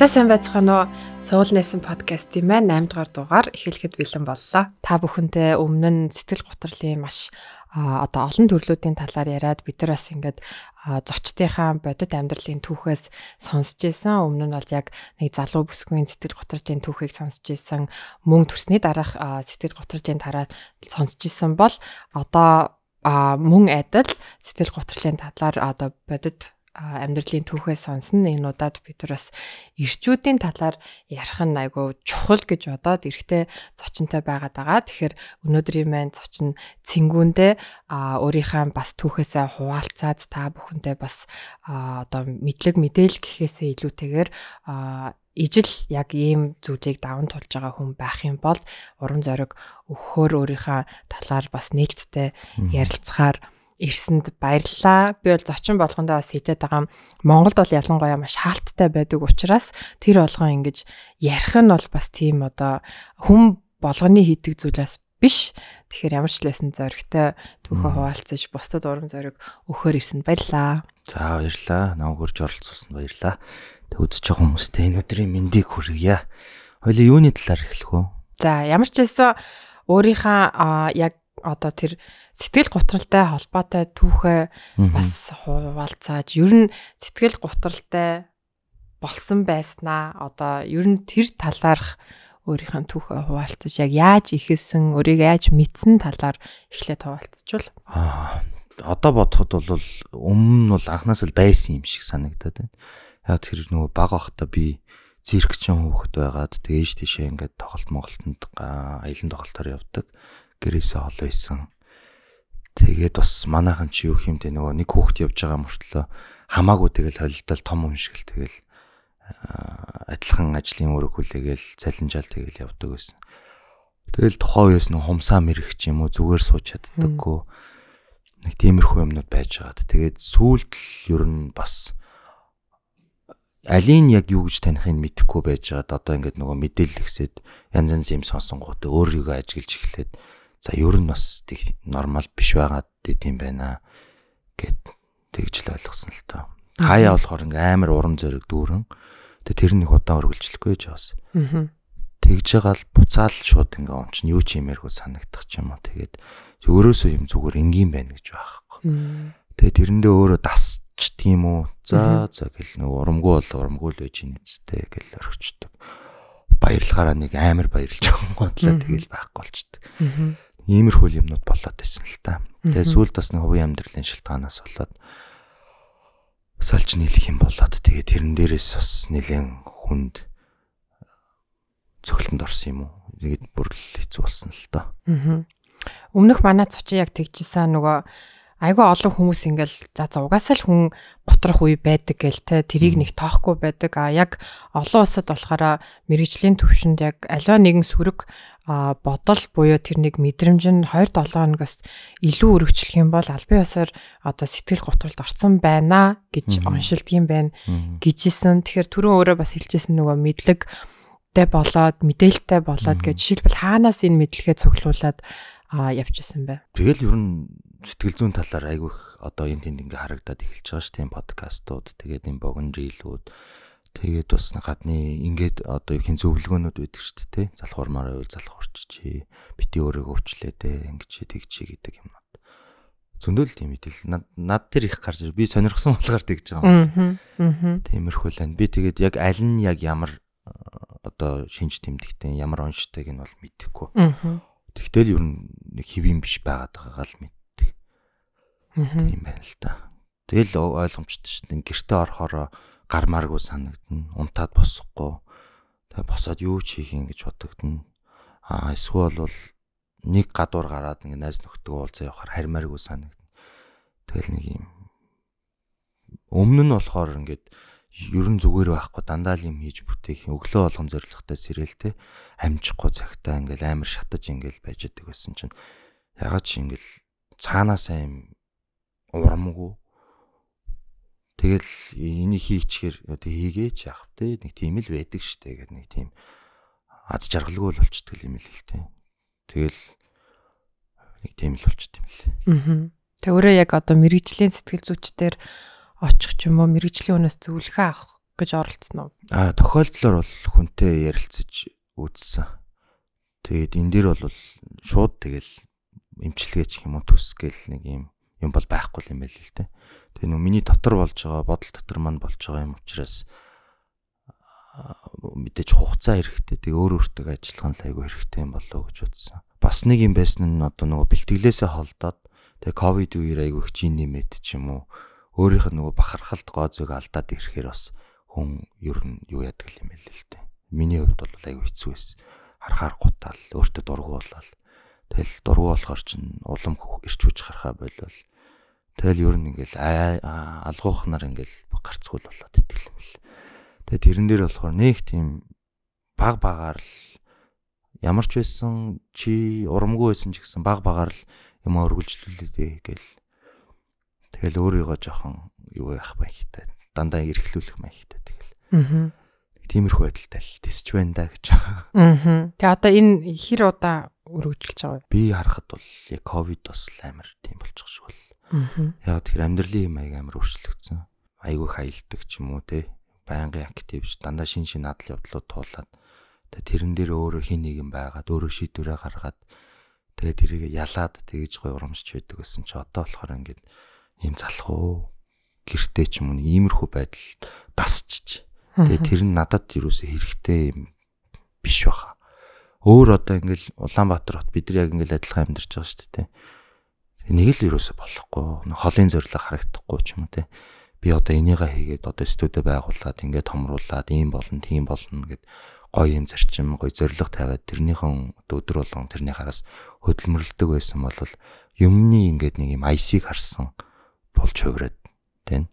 За сайн байцгаана уу. Суул нээсэн подкаст юм байна. 8 дугаар дугаар эхлэхэд бэлэн боллоо. Та бүхэнтэй өмнө нь сэтгэл гутралын маш одоо олон төрлүүдийн талаар яриад бид нар бас ингээд зочдынхаа бодит амьдралын түүхээс сонсч ийсэн. Өмнө нь бол яг нэг залуу бүсгүйн сэтгэл гутралын түүхийг сонсч ийсэн. Мөн төрсний дараах сэтгэл гутралын тараа сонсч ийсэн бол одоо мөн адил сэтгэл гутралын талаар одоо бодит амьдралын түүхээ сонсно энэ удаад бид нар бас ирчүүдийн талаар ярих нь айгүй чухал гэж бодоод эрэхтэй зочинтой байгаад байгаа. Тэгэхээр өнөөдрийн маань зочин Цингүүндээ өөрийнхөө бас түүхээсээ хуваалцаад та бүхэндээ бас одоо мэдлэг мэдээл гэхээсээ илүүтэйгээр ижил яг ийм зүйлийг даван тулж байгаа хүн байх юм бол уран зориг өгөхөөр өөрийнхөө талаар бас нээлттэй ярилцахаар mm -hmm ирсэнд баярлалаа. Би бол зочин болгондоо бас хитэд байгаа юм. Монголд бол ялангуяа маш хаалттай байдаг учраас тэр болгон ингэж ярих нь бол бас тийм одоо хүн болгоны хийдэг зүйлээс биш. Тэгэхээр ямар ч лсэн зоригтой түүхээ хуваалцаж бусдад урам зориг өгөхөр ирсэнд баярлалаа. За баярлалаа. Нам хурж оролцуулсанд баярлалаа. Тэг үзэж байгаа хүмүүстээ энэ өдрийн мэндийг хүргье. Хоёлаа юуны талаар эхлэх вэ? За ямар ч хэлсэн өөрийнхөө яг одоо тэр сэтгэл гутралтай холбоотой түүхээ бас хуваалцааж ер нь сэтгэл гутралтай болсон байснаа одоо ер нь тэр талаарх өөрийнхөө түүхээ хуваалцаж яг яаж ихэлсэн өөрийг яаж мэдсэн талаар эхлээд хуваалцчихвал аа одоо бодоход бол өмнө нь бол анханаас л байсан юм шиг санагдаад байна. Яг тэр нөгөө баг ахта би циркчин хүүхэд байгаад тэгээж тийшээ ингээд тоглолт Монголтанд аялан тоглолтоор явдаг гэрээсээ ол байсан. Тэгээд бас манайхан чи юу хэмтэй нөгөө нэг хүүхэд явж байгаа мөртлөө хамаагүй тэгэл холилдол том өмшгөл тэгэл э, адилхан ажлын үүрэг хүлээгээл цалинжаал тэгэл явдаг байсан. Тэгэл тухайн үеэс нэг хумсаа мэрэг ч юм уу зүгээр сууч чаддаггүй нэг тиймэрхүү юмнууд байж байгаад тэгээд сүулт л ер нь бас алийг яг юу гэж таних нь мэдэхгүй байж байгаад одоо ингээд нөгөө мэдээлэл ихсээд янз янз юм сонсон гот өөрийгөө ажиглаж эхлээд за ер нь бас тэг нормал биш байгаад тийм байна гэд тэгж л ойлгосон л тоо. Хаяа болохоор ингээм амар урам зориг дүүрэн. Тэ тэр нэг удаан өргөлжлөхгүй ч бас. Тэгж байгаа л буцаал шууд ингээ унчин юу ч юмэргүй санагдах ч юм уу. Тэгээд өөрөөсөө юм зүгээр энгийн байна гэж байхгүй. Тэгээд тэрэндээ өөрөө дасч тийм үү. За за гэл нэг урамгүй бол урамгүй л байж юм үсттэй гэл орхичдаг. Баярлахаараа нэг амар баярлж байгаа гонлоо тэгэл байхгүй болчдаг. Иймэрхүү юмнууд болоод байсан л та. Тэгээ сүүлд бас нэг хувийн амьдралын шилтгаанаас болоод салж нийлэх юм болоод тэгээ тэрэн дээрээс бас нэлээд хүнд э, цохилтонд орсон юм уу? Тэгээд бүрл хэцүү болсон л та. Аа. Өмнөх манай цочи яг тэгжсэн нөгөө айгүй олон хүмүүс ингээл за за угаасаа л хүн готрох үе байдаг гэл те тэрийг нэг тоохгүй байдаг а яг олон улсад болохоор мэрэгжлийн төвшөнд яг аливаа нэгэн сүрэг бодол буюу тэр нэг мэдрэмж нь 2-7 хоногоос илүү өргөжлөх юм бол аль бие усаар одоо сэтгэл готролд орсон байна гэж оншилдаг юм байна гэжсэн тэгэхээр түрүүн өөрөө бас хэлжсэн нөгөө мэдлэг тэй болоод мэдээлэлтэй болоод гэж жишээлбэл хаанаас энэ мэдлэгээ цуглуулад явж исэн бэ. Тэгэл ер нь сэтгэл зүйн талаар айгүй их одоо энэ тэнд ингээ харагдаад эхэлж байгаа ш тийм подкастууд тэгээд энэ богонжилүүд тэгээд бас гадны ингээд одоо юу хин зөвлөгөөнүүд өгдөг ш тий залхуурмаар байвал залхуурчжээ бити өөрийгөө өвчлээдэ ингэчээ тэгчээ гэдэг юмнууд зөндөл тийм мэдээлэл над тэр их гарч би сонирхсан болохоор тэгж байгаа юм тиймэрхүү л байна би тэгээд яг аль нь яг ямар э, одоо шинж тэмдэгтэй ямар онцтойг нь бол мэдэхгүй тэгтэл ер нь нэг хэвэн биш байгаад байгаагаа л мэд Тийм байна л да. Тэгэл ойлгомжтой шүү дээ. Гэртээ орохороо гармааргүй санагдана. Унтаад босохгүй. Тэгээ босоод юу ч хийх юм гэж бодогдно. Аа эсвэл бол нэг гадуур гараад ингээ найз нөхдөг уулзаа явахаар хармааргүй санагдана. Тэгэл нэг юм өмнө нь болохоор ингээд ер нь зүгээр байхгүй дандаа л юм хийж бүтээх өглөө болгон зоригтой сэрэлтэй амжихгүй цагтаа ингээл амар шатаж ингээл байж идэг байсан чинь ягаад ч ингээл цаанаасаа юм урамгүй. Тэгэл энийг хийчихээр одоо хийгээч яах вэ? Нэг тийм л байдаг штэ гэдэг нэг тийм аз жаргалгүй л болчихдг юм л л тийм. Тэгэл нэг тийм л болчихд юм л. Аа. Тэ өөрөө яг одоо мэрэгжлийн сэтгэл зүйчдэр очих ч юм уу мэрэгжлийн өнөөс зөвлөгөө авах гэж оролцсон уу? Аа, тохиолдлоор бол хүнтэй ярилцаж үзсэн. Тэгээд энэ дээр бол шууд тэгэл эмчилгээч юм уу төсгээл нэг юм юм бол байхгүй юм байл л те. Тэгээ нөө миний дотор болж байгаа бодол дотор маань болж байгаа юм учраас мэдээж хугацаа хэрэгтэй. Тэгээ өөр өөртөө ажиллах нь айгүй хэрэгтэй юм болоо гэж утсан. Бас нэг юм байсан нь одоо нөгөө бэлтгэлээсээ холдоод тэгээ ковид үеэр айгүй хчийн нэмэт ч юм уу өөрийнх нь нөгөө бахархалт гоозыг алдаад ирэхээр бас хүн ер нь юу яадаг юм бэ л дээ. Миний хувьд бол айгүй хэцүү байсан. Харахаар гутаал, өөртөө дургуулал Тэгэл дургу болохоор чинь улам ирч үж гархаа болол. Тэгэл ер нь ингээл алгуухнаар ингээл гарцгүй л болоод идэл юм л. Тэгээ тэрэн дээр болохоор нэг тийм баг багаар л ямар ч байсан чи урамгүй байсан ч гэсэн баг багаар л юм өргөлжлүүлээд гээл. Тэгэл өөрийгөө жоохон юу яах байхтай. Дандаа эрхлүүлэх маягтай тэгэл. Аа. Тиймэрхүү байдалтай л тисч байна да гэж. Аа. Тэгээ одоо энэ хэр удаа өргөжилж байгаа вэ? Би харахад бол яг ковид бас амар тийм болчих шиг бол. Яг тэр амьдралын юм амар өөрчлөгдсөн. Айгүй хаялдаг ч юм уу те. Байнгын активч дандаа шин шин адлын явдлууд туулаад тэгээ тэрэн дээр өөрөө хин нэг юм байгаад өөрөө шийдвэрээ гаргаад тэгээ тэрийг ялаад тэгэж гой урамсч байдаг гэсэн чи одоо болохоор ингээд ийм залах уу гэртээ ч юм уу иймэрхүү байдалд дасчих. Тэгээ тэр нь надад юу ч хэрэгтэй юм биш баха Өөр одоо ингээл Улаанбаатар хот бид нар яг ингээл адилхан амьдарч байгаа шүү дээ. Нэг л юусоо болохгүй. Холын зориг харагдахгүй ч юм уу те. Би одоо энийгээ хийгээд одоо студио байгуулад ингээд томруулад ийм болно, тийм болно гэд гоё юм зарчим, гоё зориг тавиад тэрнийхэн өдөр болгон тэрний хараас хөдөлмөрлөдөг байсан бол юмний ингээд нэг юм IC-г харсан болж хувираад тань.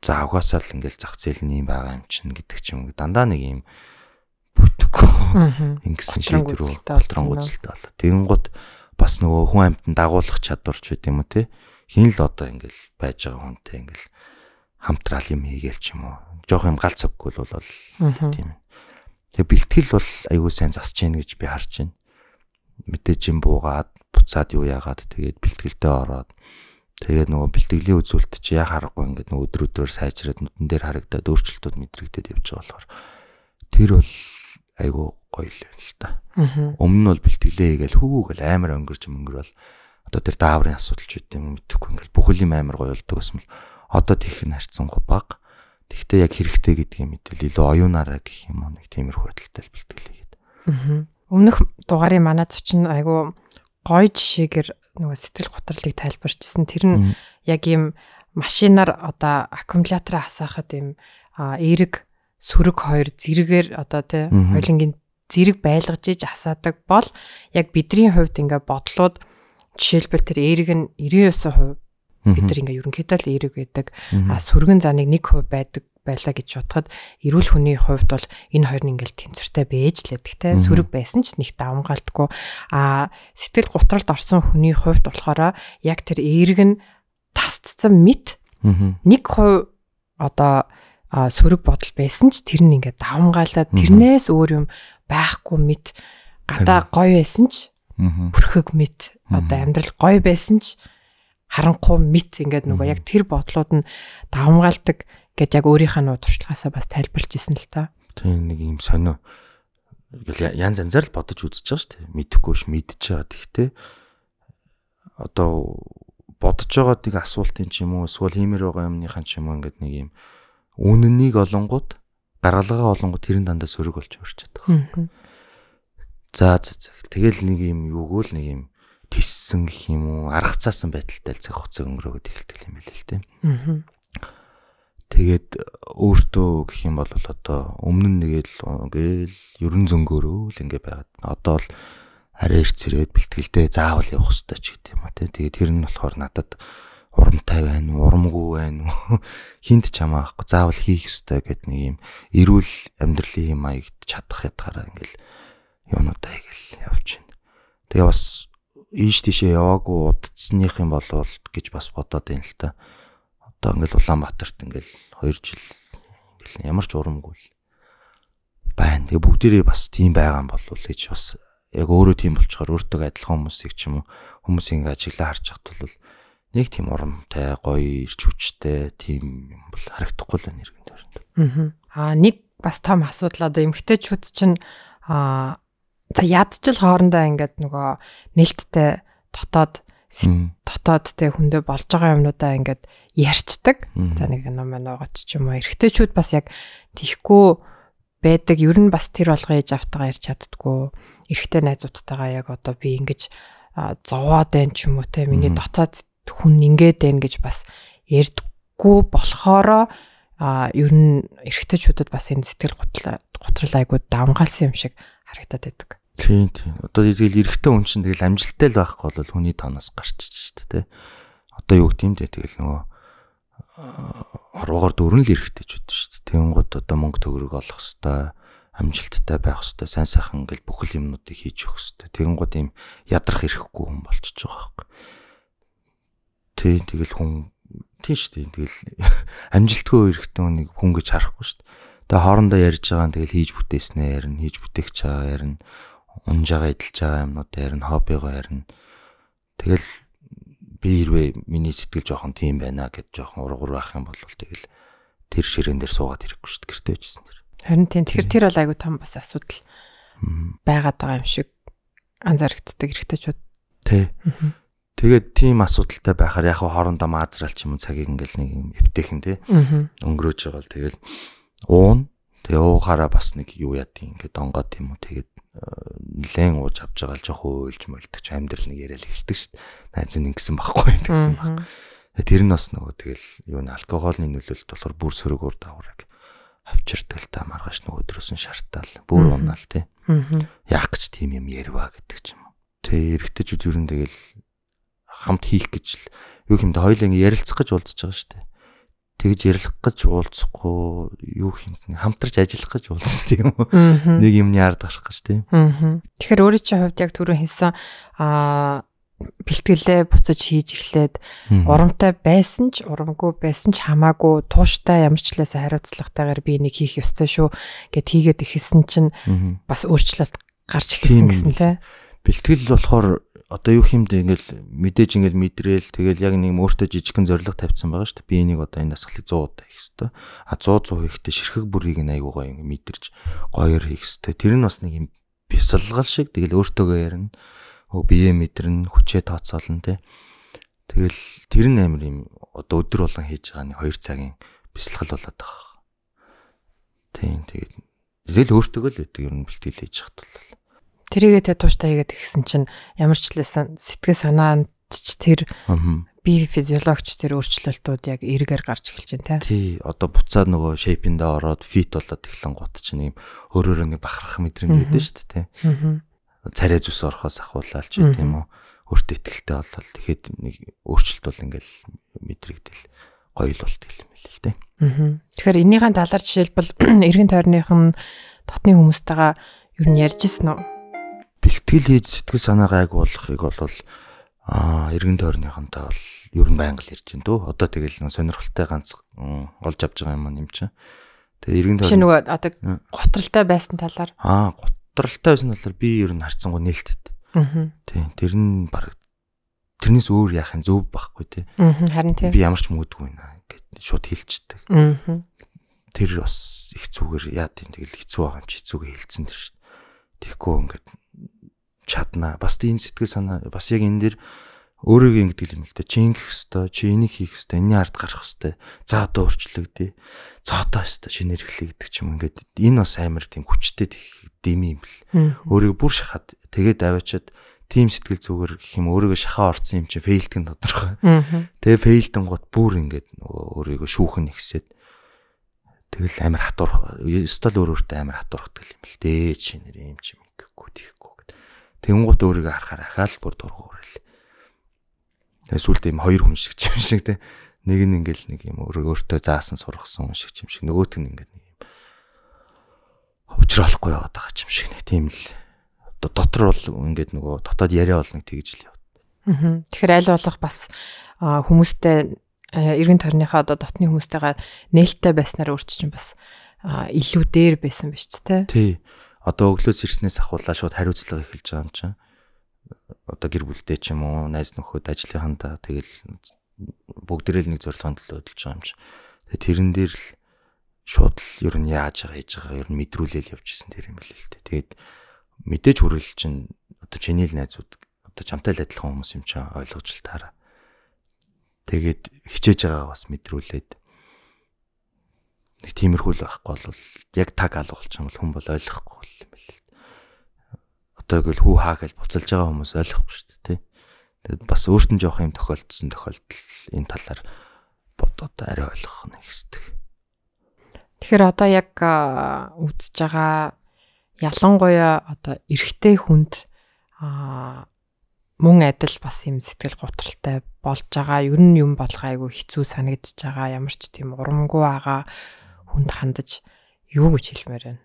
За угаасаа л ингээл зах зээл нь юм байгаа юм чинь гэдэг ч юм дандаа нэг юм бүтэхгүй. Ингэсэн шийдвэр болтрон үзэлтэй болоо. Тэнгууд бас нөгөө хүн амьтанд дагуулах чадварч байт юм уу те. Хин л одоо ингээл байж байгаа хүнтэй ингээл хамтраал юм хийгээл ч юм уу. Жох юм гал цавгүй л бол тийм. Тэгээ бэлтгэл бол аягүй сайн засж гин гэж би харж байна. Мэдээж юм буугаад буцаад юу яагаад тэгээд бэлтгэлтэй ороод Тэгээд нөгөө бэлтгэлийн үзүүлэлт чи яа харахгүй ингээд нөгөө өдрөдөрөөр сайжраад нүдэн дээр харагдаад өөрчлөлтүүд мэдрэгдээд явж байгаа болохоор тэр бол айгүй гоё л байна л та. Өмнө нь бол бэлтгэлээ хийгээл хүүгээл амар өнгөрч мөнгөр бол одоо тэр дааврын асуудал ч үгүй юм мэдэхгүй ингээл бүхэл юм амар гоё болдог юм л одоо тэх нь харцсан го баг. Тэгтээ яг хэрэгтэй гэдгийг мэдээл илүү оюунаараа гэх юм уу нэг тиймэрхүү байдалтай бэлтгэлээ гээд. Өмнөх дугаарыг манай зочин айгүй гоё жишээгээр нөгөө сэтгэл готрлыг тайлбарчсэн. Тэр нь яг ийм машинаар одоо аккумулятор хасаахад ийм эерэг сүрэг хоёр зэрэгээр одоо тий хоёлынгийн зэрэг байлгаж иж асаадаг бол яг бидний хувьд ингээ бодлууд жишээлбэл тэр эрэг нь 99% бид нар ингээ ерөнхийдөө л эрэг байдаг а сүргэн заныг 1% байдаг байлаа гэж бодоход эрүүл хүний хувьд бол энэ хоёр нь ингээл тэнцвэртэй байж л байдаг те сөрөг байсан ч нэг давангаалтгүй а сэтгэл гутралд орсон хүний хувьд болохоор яг тэр эерэг нь тасцсан мэт 1% одоо сөрөг бодол байсан ч тэр нь ингээд давмгаалаад тэрнээс өөр юм байхгүй мэд гадаа гоё байсан ч бүрхэг мэд одоо амьдрал гоё байсан ч харанхуу мэд ингээд нөгөө яг тэр бодлууд нь давмгаалдаг гэж яг өөрийнхөө нуу туршлагаасаа бас тайлбарлаж ирсэн л та. Тийм нэг юм сонио ингээл янз янзаар л бодож үзэж байгаа шүү дээ. Мэдхгүй ш мэдчихэж байгаа. Тэгтээ одоо бодож байгаа нэг асуултын ч юм уу эсвэл хиймээр байгаа юмныхан ч юм уу ингээд нэг юм үннийг олонгууд гаргалгаа олонгууд тэрэн дандаа сөрөг болж өөрчлөд байгаа. За тэгэл нэг юм юугүй л нэг юм тиссэн гэх юм уу арга цаасан байдалтай л цаг хугацааг өнгөрөөд эхэлдэг юм билээ л тийм. Тэгээд өөртөө гэх юм бол одоо өмнө нь нэгэл ингээл ерөн зөнгөөрөө л ингээ байгаад одоо л арай эрт зэрэгэд бэлтгэлдээ заавал явах хэрэгтэй ч гэдэм юм аа тийм. Тэгээд тэр нь болохоор надад урамтай байна уу, урамгүй байна уу? Хинт чамаа ахгүй. Заавал хийх ёстой гэдэг нэг юм эрүүл амьдралын юм аягд чадах ядгараа ингээл юунуудаа ингээл явж байна. Тэгээ бас ийш тийшээ яваагүй удцсных юм болвол гэж бас бодоод байна л та. Одоо ингээл Улаанбаатарт ингээл 2 жил ингээл ямар ч урамгүй байна. Тэгээ бүгдээрээ бас тийм байгаа юм болвол гэж бас яг өөрөө тийм болчоор өөртөө адилхан хүмүүсийг ч юм уу хүмүүсийн ажиглаа харж хат бол нэг тийм урамтай, гоё, ирч хүчтэй тийм юм бол харагдахгүй л нэргэн тойронд. Аа нэг бас том асуудал одоо эмгтээчүүд чинь аа за ядчил хоорондоо ингээд нөгөө нэлттэй дотоод дотоод тэ хүндээ болж байгаа юмнуудаа ингээд ярьцдаг. За нэг юм анагач ч юм уу эргэжтэйчүүд бас яг тийхгүй байдаг. Ер нь бас тэр болго ээж автагаа ярьж чаддггүй. Эргэжтэй найзуудтайгаа яг одоо би ингэж зовоод байна ч юм уу те миний дотоод хүн ингээд байна гэж бас ярьдггүй болохоороо а ер нь эрэгтэйчүүдэд бас энэ сэтгэл готрол айгуу давангаалсан юм шиг харагдаад байдаг. Тийм тийм. Одоо тэгэл эрэгтэй хүн чинь тэгэл амжилттай л байхгүй бол хүний таноос гарч ич шүү дээ. Одоо юу гэдэм бэ тэгэл нөгөө 10-аар дөрөн л эрэгтэй ч үдэн шүү дээ. Тэнгууд одоо мөнгө төгрөг олох хэвээр амжилттай байх хэвээр сайн сайхан ингээл бүхэл юмнуудыг хийж өгөх хэвээр. Тэнгууд ийм ядрах ирэхгүй хүн болчихж байгаа байхгүй. Тий, тэгэл хүн тий шүү дээ. Тэгэл амжилтгүй эрэхтэн хүнийг хүн гэж харахгүй шүү дээ. Тэгээ хоорондоо ярьж байгаа нь тэгэл хийж бүтээснээр ярина, хийж бүтээх чагаа ярина, унж байгаа эдэлж байгаа юмнууд ярина, хоббигоо ярина. Тэгэл би хэрвээ миний сэтгэл жоохон тийм байна гэд жоохон ургуур байх юм бол тэгэл тэр ширээн дээр суугаад ирэхгүй шүү дээ. Гэртээ ичсэн тэр. Харин тийм. Тэгэхээр тэр бол айгүй том бас асуудал байгаад байгаа юм шиг анзаарэгддэг эрэгтэйчүүд. Тий. Тэгээд тийм асуудалтай байхаар яг хоорондоо маазралч юм цагийг ингээл нэг юм эвтэхэн тий өнгөрөөж байгаа л тэгэл уун тэгээ уухаараа бас нэг юу ядیں۔ ингээд донгоод тийм үү тэгээд э, нилээн ууж авч байгаа л жоох уйлж мөлдөг ч амьдрал нэг яриад эхэлдэг шүү дээ. Найз нь ингэсэн байхгүй гэсэн баг. Э, тэр нь бас нөгөө тэгэл юу н алкоголны нөлөөлөлт болохоор бүр сөрөг ур дааврыг авчирдаг л та маргааш нөгөөдрөөс нь шартаал бүр унаал тий. Яах гэж тийм юм ярва гэдэг ч юм. Тэ эргэжтэйчүүд ер нь тэгэл хамт хийх гэж л юу юм да хоёул ингэ ярилцах гэж уулзж байгаа шүү дээ. Тэгж ярилах гэж уулзахгүй юу юм хамтарч ажиллах гэж уулзсан тийм үү. Нэг юмний ард гарах гэж тийм. Тэгэхээр өөрөө чи хувьд яг түрүү хийсэн аа бэлтгэлээ буцаж хийж эхлээд урамтай байсан ч урамгүй байсан ч хамаагүй тууштай ямар ч лээс хариуцлагатайгаар би энийг хийх ёстой шүү гэд хийгээд эхэлсэн чинь бас өөрчлөлт гарч ирсэн гэсэн тэ бэлтгэл болохоор одоо юу хэмд ингээл мэдээж ингээл мэдрээл тэгэл яг нэг өөртөө жижигхэн зориг тавьсан байгаа шүү дээ. Би энийг одоо энэ дасгалыг 100 удаа хийх хэвээр. А 100 100 хийхдээ ширхэг бүрийг нь айгуугаа ингээл мэдэрч гоёор хийх хэвээр. Тэр нь бас нэг юм бясалгал шиг тэгэл өөртөөгөө ярина. Өө бие мэдэрнэ, хүчээ тооцоолно те. Тэгэл тэр нь амар юм одоо өдөр болгон хийж байгаа нэг 2 цагийн бясалгал болоод байгаа. Тийм тэгээд зөвл өөртөө л өгдөг ер нь бэлтгэл хийж хатвал Тэрийгээ тэ тууштай хийгээд ихсэн чинь ямар ч лсэн сэтгэл санаанд ч тэр бие физиологч тэр өөрчлөлтүүд яг эргээр гарч эхэлж байна тий. Тий, одоо буцаа нөгөө шейпиндээ ороод фит болоод эхлэн гот чинь ийм өөрөөрөө нэг бахарх мэдрэмж өгдөө шүү дээ тий. Царай зүс орохоос ахуулаад ч тийм үү. Өөртөө ихтэй болол тэгэхэд нэг өөрчлөлт бол ингээл мэдрэгдэл гоё л болт гэл юм хэлээ л тий. Тэгэхээр энийхэн талаар жишээлбэл эргэн тойрныхын дотны хүмүүстэйгээ юу ярьж ирсэн нь бэлтгэл хийж сэтгэл санаа гайг болохыг бол аа эргэн тойрныхантай бол ер нь байнга л ирж байна дөө. Одоо тэгэл нэг сонирхолтой ганц олж авч байгаа юм юм чинь. Тэгээ эргэн тойрны нөгөө одоо готролтой байсан талаар аа готролтой байсан талаар би ер нь харцсангүй нээлттэй. Аа. Тийм тэр нь баг тэрнээс өөр яах юм зөв байхгүй тий. Харин тий. Би ямар ч мөөдгүй байна гэд шууд хэлчихдэг. Аа. Тэр бас их зүгээр яа тийм тэгэл хэцүү байгаа юм чи хэцүүгээ хэлсэн тэр шүү дээ. Тэгэхгүй ингээд чаднаа. Бас энэ сэтгэл санаа бас яг энэ дэр өөрийгөө ингэдэг юм л дээ. Чи ингэх хэвээр, чи энийг хийх хэвээр, энэний ард гарах хэвээр. За одоо өөрчлөгдөе. За одоо хэвээр шинээр эхлэе гэдэг ч юм ингээд энэ бас амар тийм хүчтэй дэми юм л. Өөрийгөө бүр шахаад тэгээд аваачаад тийм сэтгэл зүгээр гэх юм өөрийгөө шахаа орцсон юм чи фейлт гэн тодорхой. Тэгээ фейлтэн гот бүр ингээд өөрийгөө шүүхэн ихсээд тэгэл амар хатуур. Эсвэл өөр өөртөө амар хатуурхдаг юм л дээ. Чи нэр юм чи гэхгүй тийхгүй Тэнгуут өөрийгөө харахаар ахаал бүр дургу өрөөл. Тэгээ сүулт ийм хоёр хүн шиг юм шиг те. Нэг нь ингээл нэг юм өөртөө заасан сургасан хүн шиг юм шиг нөгөөт нь ингээд нэг юм уучраалахгүй яваад байгаа юм шиг нэг тийм л дотор бол ингээд нөгөө дотоод яриа бол нэг тэгж л яваад. Аа. Тэгэхээр аль болох бас хүмүүстэй эргэн тойрныхаа одоо дотны хүмүүстэйгээ нээлттэй байснаар өөрч чинь бас илүү дээр байсан биз ч те. Тий одоо өглөөс ирснээс ахуулаа шууд хариуцлага эхэлж байгаа юм чинь одоо гэр бүлтэй ч юм уу найз нөхөд ажлынхандаа тэгэл бүгдээрээ л нэг зорилгын төлөө хөдөлж байгаа юм чинь тэгээ тэрэн дээр л шууд л ер нь яаж байгаа хийж байгаа ер нь мэдрүүлэл явжсэн тэр юм л л дээ тэгээд мэдээж хүрэл чинь одоо чиний л найзууд одоо чамтай л адилхан хүмүүс юм чинь ойлгож л таараа тэгээд хичээж байгаа бас мэдрүүлээд нэг тиймэрхүү л байхгүй бол яг таг алга болчих юм бол хүн бол ойлгохгүй бол юм л. Одоо гэвэл хүү хаа гэж буцалж байгаа хүмүүс ойлгохгүй шүү дээ тий. Тэгэд бас өөрт нь жоох юм тохиолдсон тохиолдол энэ талаар бодоод арай ойлгох нь хэцдэг. Тэгэхээр одоо яг үдсэж байгаа ялангуяа одоо эрэгтэй хүнд аа мөн адил бас юм сэтгэл готролтой болж байгаа. Ер нь юм болгоо айгүй хэцүү санагдчихж байгаа. Ямар ч тийм урамгүй байгаа хүнд хандаж юу гэж хэлмээр байна.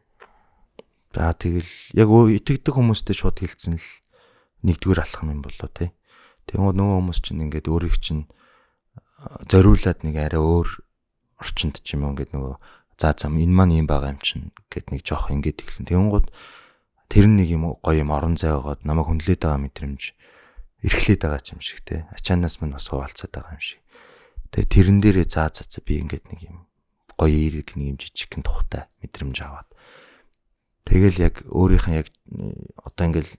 За тэгэл яг итгэдэг хүмүүстэй шууд хэлсэн л нэгдүгээр алхам юм болоо тий. Тэгвэл нөгөө хүмүүс чинь ингээд өөрийг чинь зориулаад нэг арай өөр орчинд ч юм уу ингээд нөгөө за зам энэ маань юм байгаа юм чинь гэд нэг жоох ингээд ихлэн тэгэнгүүт тэр нэг юм гоё юм орон зай байгаад намайг хүнлээд байгаа мэдрэмж эрхлээд байгаа ч юм шиг те ачаанаас минь бас хуваалцаад байгаа юм шиг тэгээ тэрэн дээрээ заа за за би ингээд нэг юм гоё ирэг нэг юм жижигхэн тухтай мэдрэмж аваад тэгэл яг өөрийнх нь яг одоо ингээл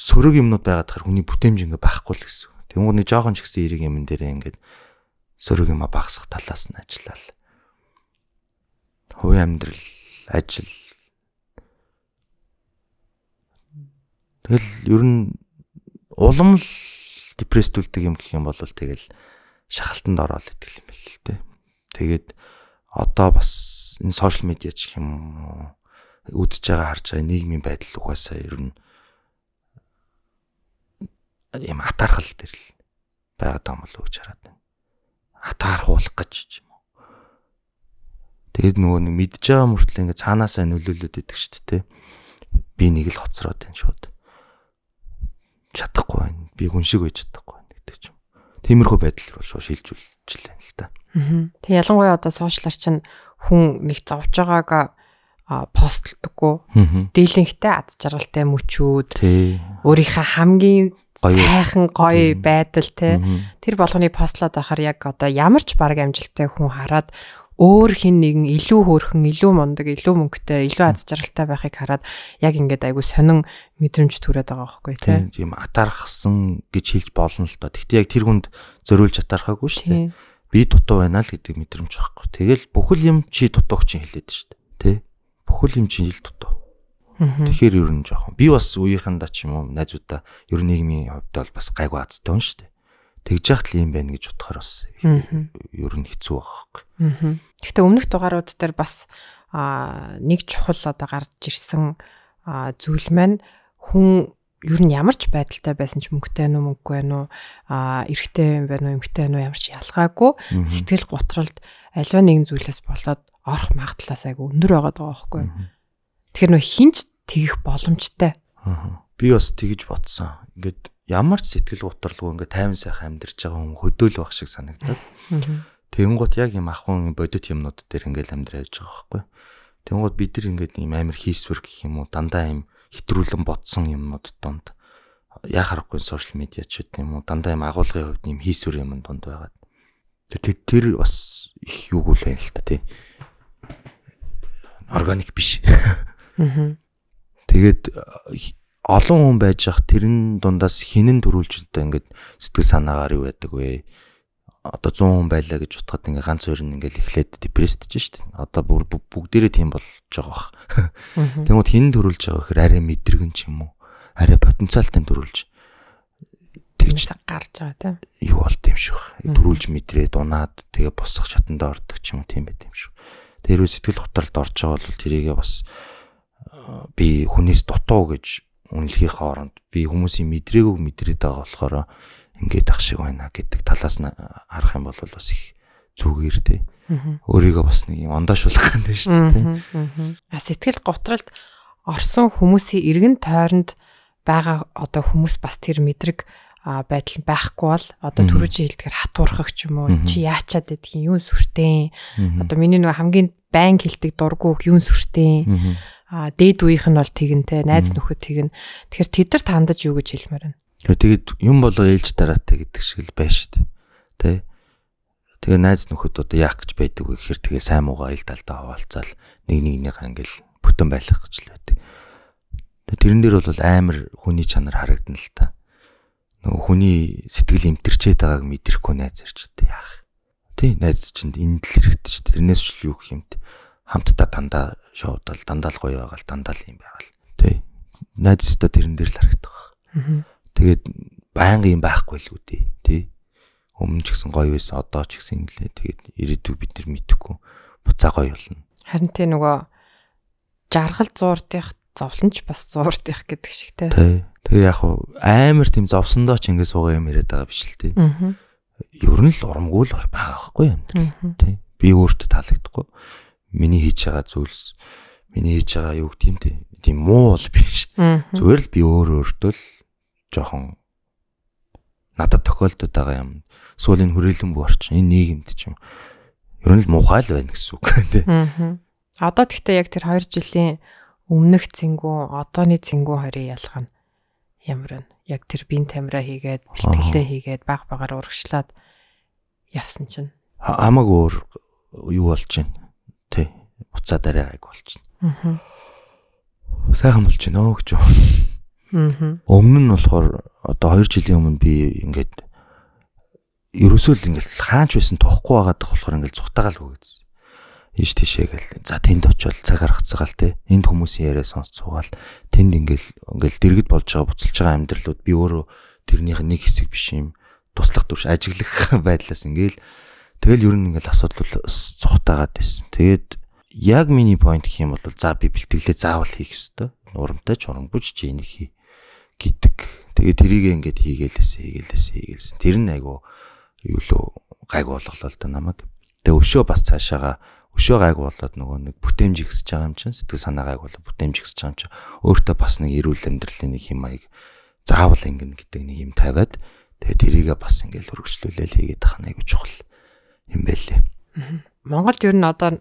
сөрөг юмнууд байгаад хэр хүний бүтэмж ингээ байхгүй л гэсэн. Тэнгууд нэг жоохон ч гэсэн эрэг юм дээрээ ингээд сөрөг юма багсах талаас нь ажиллаал. Хувийн амьдрал, ажил. Тэгэл ер нь улам л депресд үлдэг юм гэх юм бол тэгэл шахалтанд ороод итгэл юм байл л дээ. Тэгээд одоо бас энэ сошиал медиа ч юм уу үдж байгаа харж байгаа нийгмийн байдал угаасаа ер нь юм атаархал дээр л байгаад байгаа юм л үуч хараад байна. Атаархуулах гэж юм уу. Тэгэд нөгөө нэг мэдж байгаа мөртлөө ингээ цаанаасаа нөлөөлөд идэг шүү дээ. Би нэг л хоцроод байна шууд. Чадахгүй байна. Би гүн шиг байж чадахгүй байна гэдэг ч юм. Тиймэрхүү байдал руу шууд шилжүүлж л байна л та. Тэг ялангуяа одоо сошиалар чинь хүн нэг зовж байгааг постлдаггүй. Дийлэнхтэй аз жаргалтай мөчүүд. Өөрийнхөө хамгийн сайхан гоё байдал те тэр болгоны постлоод байхаар яг одоо ямар ч баг амжилттай хүн хараад өөр хин нэгэн илүү хөөрхөн илүү мундаг илүү мөнгөтэй илүү аз жаргалтай байхыг хараад яг ингээд айгүй сонин мэдрэмж төрөд байгаа байхгүй тийм тийм атархсан гэж хэлж болно л доо. Гэхдээ яг тэр хүнд зөриүүлж атархаагүй шүү дээ би дутуу байна л гэдэг мэдрэмж байхгүй. Тэгэл бүхэл юм чи дутууг чинь хэлээд шүү дээ. Тэ? Бүхэл юм чинь л дутуу. Тэгэхээр ер нь жоохон би бас үеийнхэндаа ч юм уу найзуудаа ер нь нийгмийн хувьд бол бас гайгүй азтай юм шүү дээ. Тэгж яхад л юм байна гэж утгаар бас ер нь хэцүү байгаа хэрэг. Гэхдээ өмнөх дугаарууд дээр бас нэг чухал одоо гарч ирсэн зүйл маань хүн ер нь ямар ч байдалтай байсан ч мөнгөтэй нь мөнгөгүй байна уу а эрэгтэй юм байна уу эмэгтэй нь ямар ч ялгаагүй сэтгэл готролд аливаа нэгэн зүйлээс болоод орох магадлалаас айгүй өндөр байгаад байгаа байхгүй. Тэгэхээр нөх хинч тэгэх боломжтой. Би бас тэгж бодсон. Ингээд ямар ч сэтгэл готролгүй ингээд тайван сайхан амьдарч байгаа хүн хөдөөл байх шиг санагдав. Тэнгууд яг юм ахын бодит юмнууд дээр ингээд амьдраад байгаа байхгүй. Тэнгууд бид нар ингээд юм амар хийсвэр гэх юм уу дандаа юм хэтрүүлэн бодсон юмнууд донд яа харахгүй сошиал медиачуд юм уу дандаа юм агуулгын хувьд юм хийсвэр юм донд байгаад тэр тэр бас их юг үл байна л та тий. Органик биш. Аа. Тэгээд э, олон хүн байж ах тэрэн дундаас хинэн төрүүлж одоо ингээд сэтгэл санаагаар юу байдаг вэ? одоо 100 хүн байлаа гэж утгад ингээ ганц хоёр нь ингээл эхлээд депрессдж штт. Одоо бүр бүгдээрээ тийм болж байгаа бах. Тэгмүүд хин төрүүлж байгаа гэхээр арай мэдрэгэн ч юм уу. Арай потенциалтай төрүүлж тэгж гарч байгаа тийм. Юу бол тийм шүү. Төрүүлж мэдрээд унаад тэгээ босох чатанд ордог ч юм уу тийм байт юм шүү. Тэр үе сэтгэл хөдлөлт орж байгаа бол тэрийгээ бас э, би хүнээс дутуу гэж үнэлхийнхээ оронд би хүмүүсийн мэдрээгүй мэдрээд байгаа болохоор ингээд ах шиг байна гэдэг талаас нь харах юм бол бас их зүгээр тий. Өөрийгөө бас нэг юм ондаашуулах гэдэг шүү дээ тий. А сэтгэл готролд орсон хүмүүсийн иргэн тойронд байгаа одоо хүмүүс бас тэр мэдрэг байдал байхгүй бол одоо түрүү чи хэлдгээр хатуурхах ч юм уу чи яачаад байдгийг юун сүртэй одоо миний нөгөө хамгийн байн хэлдэг дургуг юун сүртэй а дээд үеийнх нь бол тэгэн те найз нөхөд тэгэн тэгэхээр тэд нар тандаж юу гэж хэлмээр байна Тэгээд юм болоо ээлж дараатай гэдэг шиг л байна шүү дээ. Тэ. Тэгээ найз нөхөд одоо яах гэж байдаг вэ гэхээр тэгээ сайн муугаа ил талдаа хаваалцаал нэг нэгнийхээ ингээл бүтэн байлгах гэж л байдаг. Тэрэн дээр бол амар хүний чанар харагдана л та. Нөгөө хүний сэтгэл эмтэрчээд байгааг мэдрэхгүй найз ирчтэй яах. Тий найз чинь энэ л хэрэгтэй шүү дээ. Тэрнээс ч юу гэх юмт хамтдаа дандаа шоудал, дандаа л гоё байгаал, дандаа л юм байгаал. Тий. Найз өстө тэрэн дээр л харагдах. Аа Тэгээд байнга юм байхгүй л үү тий. Өмнө ч гэсэн гоё байсан, одоо ч гэсэн инглээ. Тэгээд ирээдүйг бид нар мэдэхгүй буцаа гоё болно. Харин тий нөгөө жаргал зуурдих зовлонч бас зуурдих гэдэг шиг тий. Тэгээ яг хуу амар тийм зовсондоо ч ингэ суугаа юм яриад байгаа биш л тий. Аа. Ер нь л урамгүй л байгаа байхгүй юм тий. Би өөртөө таалагдахгүй. Миний хийж байгаа зүйлс миний хийж байгаа юу гэдэм тий. Тийм муу бол биш. Зүгээр л би өөр өөртөө л жоохон надад тохиолдод байгаа юм. Эсвэл энэ хүрээлэнгүй орчин, энэ нийгэмд ч юм. Ер нь л муухай л байна гэсэн үг тий. Аа. Одоо тэгтээ яг тэр 2 жилийн өмнөх цэнгүү, одооны цэнгүү хоёрын ялгаа нь ямар вэ? Яг тэр бие тамираа хийгээд, бэлтгэлээ хийгээд, баг багаар урагшлаад явсан чинь. Хамаг өөр юу болж байна. Тий. Буцаад арай айг болж байна. Аа. Сайхан болж байна оо гэж. Өмнө нь болохоор одоо 2 жилийн өмнө би ингээд ерөөсөө л ингээд хаач байсан тухгүй байгаад болохоор ингээд зүгтаагаал хөөгдсөн. Ийш тийшээ гэл. За тэнд очивол цаг аргацгаал те. Энд хүмүүсийн яриа сонсц суугаал тэнд ингээд ингээд дэрэгд болж байгаа буцалж байгаа амьдралууд би өөрөө тэрнийх нэг хэсэг биш юм. Туслах дүрш ажиглах байдлаас ингээд тэгэл ер нь ингээд асуудал зүгтаагаад байсан. Тэгээд яг миний point гэх юм бол за би бэлтгэлээ заавал хийх ёстой. Урамтай ч урамгүй ч чи энийг хий гэдэг. Тэгээ тэрийг ингээд хийгээлээсэ хийгээлээсэ хийгээлсэн. Тэр нь айгу юу лөө гайг болголоо л да намайг. Тэгээ өшөө бас цаашаага өшөө гайг болоод нөгөө нэг бүтэмж ихсэж байгаа юм чинь сэтгэл санаа гайг болоод бүтэмж ихсэж байгаа юм чинь өөртөө бас нэг эрүүл амьдралын нэг хэм маяг заавал ингэн гэдэг нэг юм тавиад тэгээ тэрийгээ бас ингээд үргэлжлүүлээл хийгээд тахнаа айгу чухал юм байлээ. Монголд ер нь одоо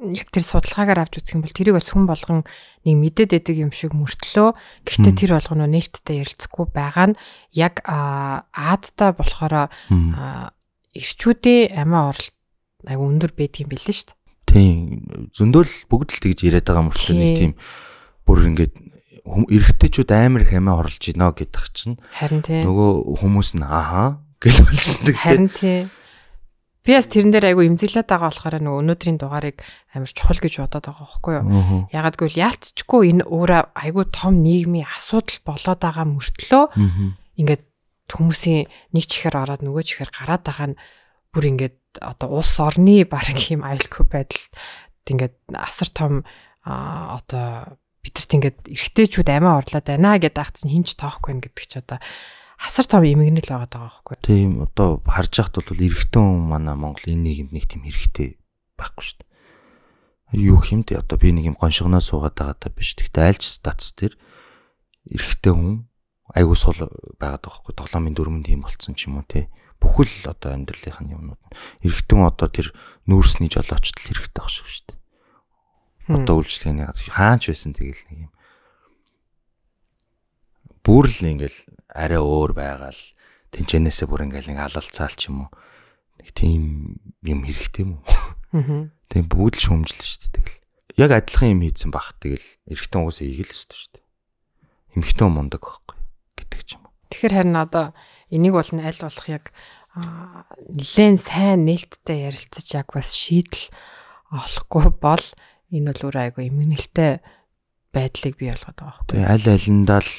яг тэр судалгаагаар авч үзэх юм бол тэрийг бас хүн болгон нэг мэдээд байдаг юм шиг мөртлөө гэхдээ тэр болгоно нээлттэй ярилцахгүй байгаа нь яг аадтай болохоро ирчүүдийн амиа оролт айгу өндөр байдаг юм билээ шүү дээ. Тийм. Зөндөл бүгд л тэгж яриад байгаа мөртлөө нэг тийм бүр ингээд эрэгтэйчүүд амар их амиа орлож гинэ гэдэх чинь. Харин тийм. Нөгөө хүмүүс нь ааха гэл болчихсон. Харин тийм. Би бас тэрэн дээр айгүй имзэглээд байгаа болохоор нөгөө өнөөдрийн дугаарыг амар чухал гэж бодоод байгаа байхгүй юу. Ягагтгүй л яалтчгүй энэ өөрөө айгүй том нийгмийн асуудал болоод байгаа мөртлөө ингээд хүмүүсийн нэг чихээр ороод нөгөө чихээр гараад байгаа нь бүр ингээд одоо улс орны баг юм айлгүй байдалд ингээд асар том одоо бидэрт ингээд эргэжтэйчүүд амиа орлоод байна гэдээ ахц хинч тоохгүй нь гэдэг ч одоо асар том эмгэнэл байгаа даа байхгүй. Тийм одоо харж яхад бол эрэгтэй хүн манай Монгол энэ нийгэмд нэг тийм хэрэгтэй байхгүй шүү дээ. Юу хэмт одоо би нэг юм гоншигноо суугаад байгаа даа биш. Гэхдээ айлч статс төр эрэгтэй хүн айгуу сул байгаад байгаа байхгүй. Тоглоомын дөрмөнд тийм болцсон ч юм уу те. Бүхэл одоо амьдралынх нь юмнууд эрэгтэй хүн одоо тэр нүүрсний жолоочтол хэрэгтэй байх шүү дээ. Одоо үйлчлэгээний хаач байсан тэгэл нэг юм бүр л ингээл арай өөр байгаал тэнчэнээсээ бүр ингээл ингээ алалцаал ч юм уу. Нэг тийм юм хэрэгтэй юм уу? Аа. Тийм бүгд л шүүмжлэн шүү дээ тэгэл. Яг адилхан юм хийсэн баг тэгэл эрэгтэн уус ийгэл өстө шүү дээ. Эмэгтэй мундаг байхгүй гэдэг ч юм уу. Тэгэхээр харин одоо энийг бол аль болох яг нэлээд сайн нээлттэй ярилцаж яг бас шийдэл олохгүй бол энэ бол өөр айгүй эмгэнэлтэй байдлыг бий болгоод байгаа байхгүй. Аль алиндаа л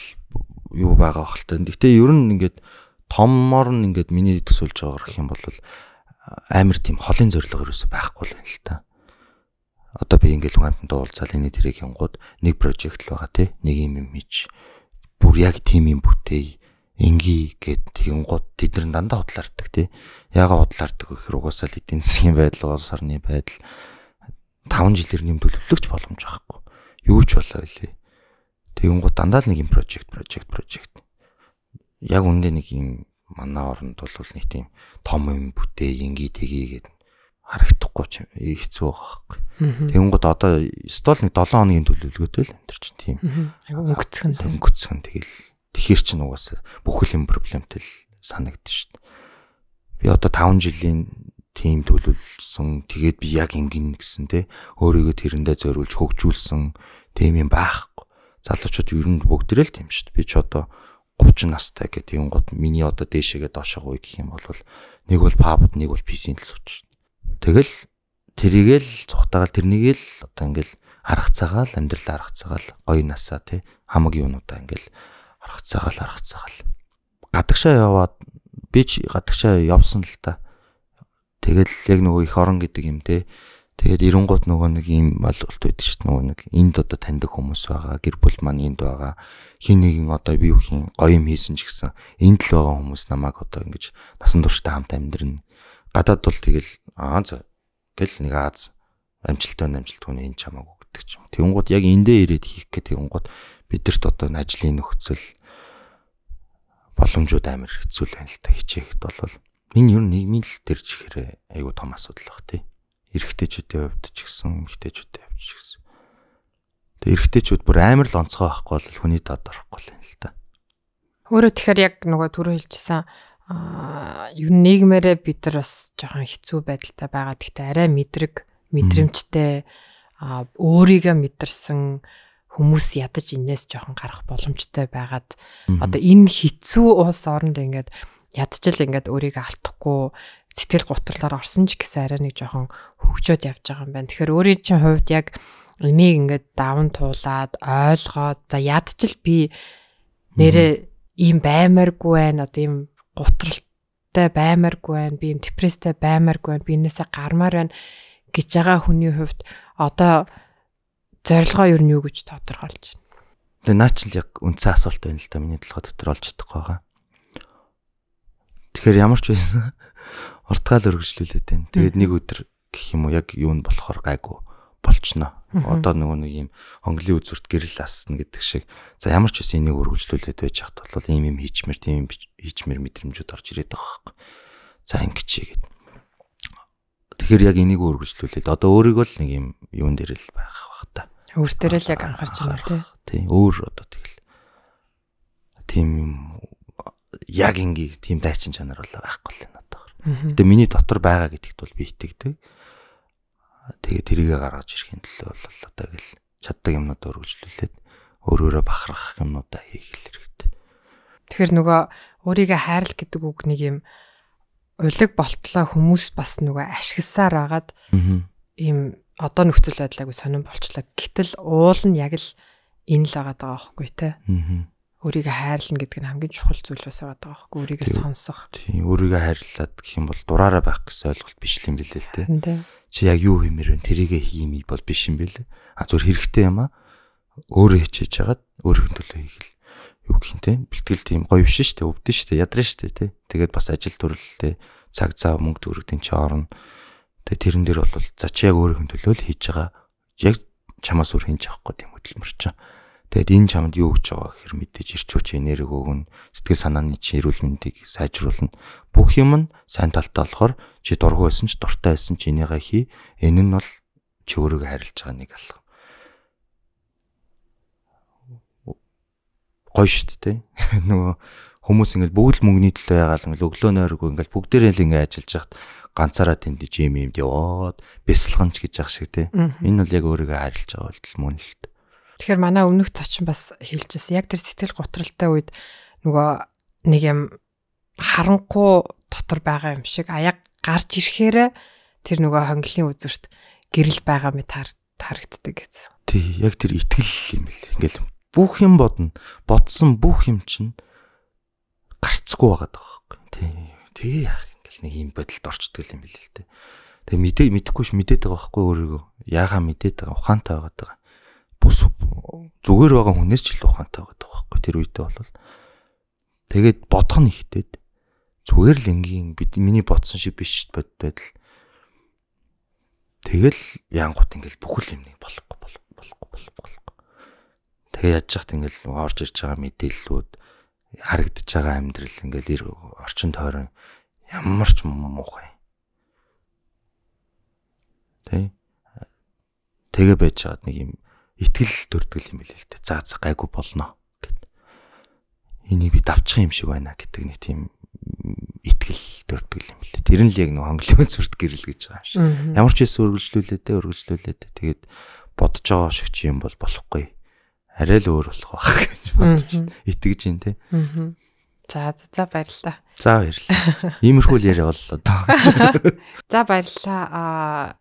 юу байгаа хэлтэй. Гэтэ ер нь ингээд томмоор нь ингээд миний төсөөлж байгаа гэх юм бол амар тийм холын зорилго ерөөсөй байхгүй л байна л та. Одоо би ингээд Лугантанд уулзаал энэ тэрийг янгууд нэг прожект л байгаа тий. Нэг юм юм хийж бүр яг тийм юм бүтээ инги гэд тэгэнгууд тэд нар дандаа худлаардаг тий. Яга худлаардаг гэхээр угаасаа л эдийн засгийн байдал, улс орны байдал 5 жилээр нэм төлөвлөгч боломж байхгүй. Юу ч болоо үлээ. Тэгүн гоо дандаа л нэг юм project project project. Яг үндэ нэг юм манай оронд бол нэг тийм том юм бүтээ ингээ тгийгээд харагдахгүй хэцүү байгаа байхгүй. Тэнгууд одоо стол нэг 7 хоногийн төлөвлөгөөтэй л энэ чинь тийм. Өнгөцгөн. Өнгөцгөн тэгэл тэгэхэр чинь угаасаа бүх юм проблемтэй л санагдчих шít. Би одоо 5 жилийн тийм төлөвлөсөн тэгээд би яг ингэн гэсэн те өөрийгөө тэрэндээ зориулж хөгжүүлсэн тийм юм байх залуучууд ер нь бүгд тэрэл тийм шүү дээ. Би ч одоо 30 настай гэдэг юм гот миний одоо дээшээгээ доошоо гоё гэх юм бол нэг бол пабд нэг бол PC-ийн л сууч. Тэгэл тэрийгэл цухтаагаал тэрнийг л одоо ингээл аргацаагаал амьдрал аргацаагаал гоё насаа тий хамаг юунуудаа ингээл аргацаагаал аргацаагаал гадагшаа яваад би ч гадагшаа явсан л та. Тэгэл яг нөгөө их орон гэдэг юм те Тэгээд эренгууд нөгөө нэг юм болголт өгдөө шүү дээ. Нөгөө нэг энд одоо таньдаг хүмүүс байгаа, гэр бүл маань энд байгаа. Хин нэгэн одоо би үхэн гоё юм хийсэн ч гэсэн энд л байгаа хүмүүс намайг одоо ингэж насан туршдаа хамт амьдрна. Гадаад бол тэгэл аа за гэл нэг Аз амжилттай амжилтгүй энэ чамаагүй гэдэг ч юм. Тэнгууд яг эндээ ирээд хийх гэдэг тэнгууд бидэрт одоо энэ ажлын нөхцөл боломжууд амар хэцүү л байна л та хичээхэд бол энэ ер нь нийгмийн л төрж ихэрэг айгүй том асуудал баг тий эрэгтэйчүүдийн хувьд ч гэсэн эмэгтэйчүүдийн хувьд ч гэсэн. Тэгээ эрэгтэйчүүд бүр амар л онцгой байхгүй бол хүний дад орохгүй л юм л та. Өөрөөр тэгэхээр яг нөгөө түрүү хэлжсэн аа юу нийгмээрээ бид нар бас жоохон хэцүү байдалтай байгаа. Гэхдээ арай мэдрэг, мэдрэмжтэй аа өөрийгөө мэдэрсэн хүмүүс ядаж инээс жоохон гарах боломжтой байгаад одоо энэ хэцүү уус оронд ингээд ядчил ингээд өөрийгөө алдахгүй сэтгэл гутралаар орсон ч гэсэн арай нэг жоохон хөвчөөд явж байгаа юм байна. Тэгэхээр өөрийн чинь хувьд яг энийг ингээд даван туулаад ойлгоод за ядчил би нэрээ ийм баймааргүй байна. Одоо ийм гутралтай баймааргүй байна. Би ийм депресстэй баймааргүй байна. Би энээсээ гармаар байна гэж байгаа хүний хувьд одоо зорилгоо юу нь юу гэж тодорхойлж байна. Тэгээ наач л яг үндсэн асуулт байна л да миний толгой дотор олж чадахгүй байгаа. Тэгэхээр ямар ч байсан уртгаал өргөжлүүлээд байна. Тэгээд нэг өдөр гэх юм уу яг юу нь болохоор гайгүй болчихно. Одоо нөгөө нэг юм хонглийн үзүрт гэрэл асна гэдэг шиг. За ямар ч үсэн энийг өргөжлүүлээд байж хат бол ийм юм хийчмэр, тийм юм хийчмэр мэдрэмжүүд орж ирээд байгаа хэрэг. За ингэчээ гэдэг. Тэгэхээр яг энийг өргөжлүүлээд одоо өөрийгөө л нэг юм юун дээр л байх бах та. Өөртөө л яг анхаарч байна тий. Өөр одоо тэгэл тийм юм яг ингээ тийм дайчин чанар бол байхгүй л. Гэтэ миний дотор байгаа гэдэгт бол би итгэдэг. Тэгээ тэрийгэ гаргаж ирэхин төлөө бол одоо гэл чаддаг юмнуудаа өргөжлүүлээд өөрөөрөө бахархах юмнуудаа хийх хэрэгтэй. Тэгэхээр нөгөө өөрийгөө хайрлах гэдэг үг нэг юм улиг болтлоо хүмүүс бас нөгөө ашигласаар агаад ийм одоо нөхцөл байдлаагүй сонирн болчлаа. Гэтэл уул нь яг л энэ л байгаа даа аахгүй те. Аа өөрийгөө хайрлна гэдэг нь хамгийн чухал зүйл бас байгаа байхгүй өөрийгөө сонсох. Тийм өөрийгөө хайрлаад гэх юм бол дураараа байх гэсэн ойлголт биш юм билээ л дээ. Чи яг юу хиймээр вэ? Тэрийгэ хиймий бол биш юм билээ. А зөвхөн хэрэгтэй юм аа. Өөрөө хичээж хагаад өөрийнхөө төлөө хийх л юу гэх юм те. Бэлтгэл тийм гоё биш шүү дээ. Өвдөн шүү дээ. Ядрын шүү дээ те. Тэгээд бас ажил төрөлтэй цаг цав мөнгө төгрөг тийм чи орно. Тэгээд тэрэн дээр бол за чи яг өөрийнхөө төлөө л хийж байгаа. Яг чамаас өөр хинж авахгүй тийм хөдөлмөр чинь Тэгэд энэ чамд юу гэж байгаа гэхэр мэдээж ирчүүч энерги өгнө. Сэтгэл санааны чинь эрүүл мэндийг сайжруулна. Бүх юм нь сайн талтай болохоор чи дургүй байсан ч дуртай байсан ч энийгээ хий. Энэ нь бол чи өөрийгөө харилж байгаа нэг алхам. Гоё шүү дээ. Нөгөө хүмүүс ингээл бүгд л мөнгөний төлөө ягаал ингээл өглөө нойргүй ингээл бүгдээрээ л ингээ ажиллаж хат ганцаараа тэнд жим юмд яваад бясалганч гэж ах шиг тий. Энэ бол яг өөрийгөө харилж байгаа үйлдэл мөн л дээ. Тэгэхээр манай өмнөх зочин бас хэлжсэн. Яг тэр сэтгэл готролтой үед нөгөө нэг юм харанхуу дотор байгаа юм шиг аяг гарч ирэхээр тэр нөгөө хонглын үзүрт гэрэл байгаа мэт харагддаг гэсэн. Тий, яг тэр итгэл юм л. Ингээл бүх юм бодно. Бодсон бүх юм чинь гарцгүй байгаа байхгүй. Тий. Тэгээ яах ингээл нэг юм бодолд орчдөг юм билээ л дээ. Тэгээ мэдээ мэдэхгүйш мэдээд байгаа байхгүй өөрийгөө. Яага мэдээд байгаа ухаантай байгаа бүс зүгээр байгаа хүнээс ч илүү ухаантай байгаа байхгүй тэр үедээ бол тэгээд бодох нь ихтэйд зүгээр л энгийн бид миний бодсон шиг биш бод байдал тэгэл янгут ингээл бүхэл юм нэг болохгүй болохгүй болохгүй болохгүй тэгээ яаж яахт ингээл орж ирж байгаа мэдээллүүд харагдж байгаа амьдрал ингээл ир орчин тойрон ямар ч муухай тий тэгээ байж чад нэг юм итгэл төртгөл юм билээ л дээ. За за гайгүй болно гэд. Энийг би давчих юм шиг байна гэдэг нэг тийм итгэл төртгөл юм билээ. Тэр нь л яг нэг хонглоон зүрт гэрэл гэж байгаа юм шиг. Ямар ч хэсэ өргөжлүүлээд дээ, өргөжлүүлээд дээ. Тэгээд бодож байгаа шиг чи юм бол болохгүй. Арай л өөр болох байх гэж бодож итгэж байна те. За за баярлалаа. За баярлалаа. Иймэрхүү л яриа боллоо доо. За баярлалаа. Аа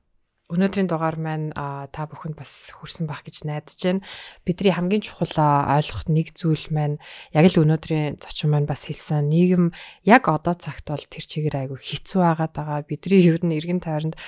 өнөөдрийн дугаар маань та бүхэнд бас хүрсэн баг гэж найдаж байна. Бидний хамгийн чухал ойлгох нэг зүйл маань яг л өнөөдрийн зочин маань бас хэлсэн. Нийгэм яг одоо цагт бол тэр чигээр айгүй хэцүү байгаад байгаа. Бидний юу н эргэн тойронд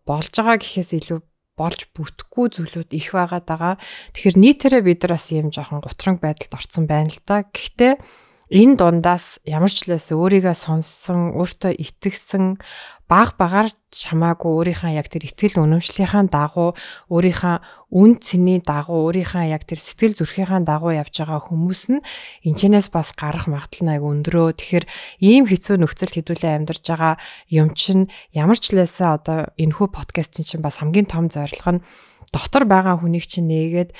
болж байгаа гэхээс илүү болж бүтггүй зүйлүүд их байгаад байгаа. Тэгэхээр нийтээрээ бид нар бас юм жоохон гутран байдалд орсон байна л да. Гэхдээ энэ дундаас ямар ч лээс өөрийгөө сонссон, өөртөө итгэсэн баг багаар чамаагүй өөрийнхөө яг тэр итгэл үнэмшлийнхаа дагуу өөрийнхөө үн цэний дагуу өөрийнхөө яг тэр сэтгэл зүрхийнхаа дагуу явж байгаа хүмүүс нь энэчнээс бас гарах магадлал нь айгүй өндөрөө. Тэгэхээр ийм хэцүү нөхцөл хэдүүлээ амьдарч байгаа юм чинь ямар ч лээсээ одоо энэхүү подкаст чинь бас хамгийн том зорилго нь дотор байгаа хүнийг чинь нээгээд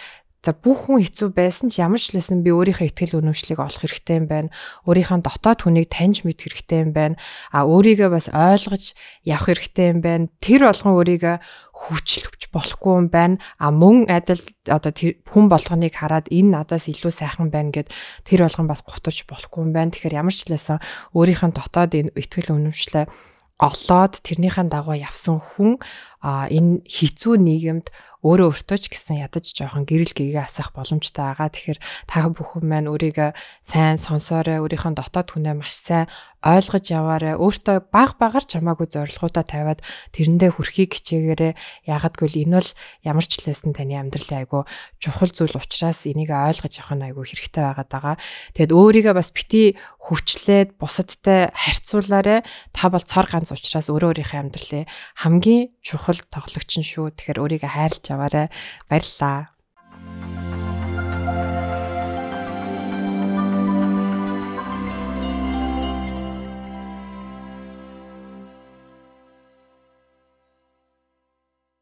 За бүх хүн хэцүү байсан ч ямар ч лсэн би өөрийнхөө ихтгэл үнэмшлийг олох хэрэгтэй юм байна. Өөрийнхөө дотоод хүнийг таньж мэд хэрэгтэй юм байна. А өөрийгөө бас ойлгож явах хэрэгтэй юм байна. Тэр болгон өөрийгөө хүчлөвч болохгүй юм байна. А мөн адил одоо хүн болгоныг хараад энэ надаас илүү сайхан байна гэд тэр болгон бас гутарч болохгүй юм байна. Тэгэхээр ямар ч лсэн өөрийнхөө дотоод ихтгэл үнэмшлээ олоод тэрнийхэн дагуу явсан хүн а энэ хизүү нийгэмд өөрөө өөртөө ч гэсэн ядаж жоохон гэрэл гэгээ асах боломжтой байгаа. Тэгэхээр та бүхэн маань өөрийгөө сайн сонсоорой, өөрийнхөө дотоод хүнээ маш сайн ойлгож яваарэ. Өөртөө баг багаар чамаагүй зорилгоудаа тавиад тэрэндээ хүрхийг хичээгээрэй. Ягагтгүй л энэ бол ямар ч лсэн таны амьдралын айгүй чухал зүйл учраас энийг ойлгож явах нь айгүй хэрэгтэй байгаад байгаа. Тэгэд өөрийгөө бас бити хөвчлээд бусадтай харьцуулаарэ. Та бол цар ганц учраас өөрөө өөрийнхөө амьдралын хамгийн чухал тоглогч нь шүү. Тэгэхээр өөрийгөө хайрлаж яваарэ. Баярлалаа.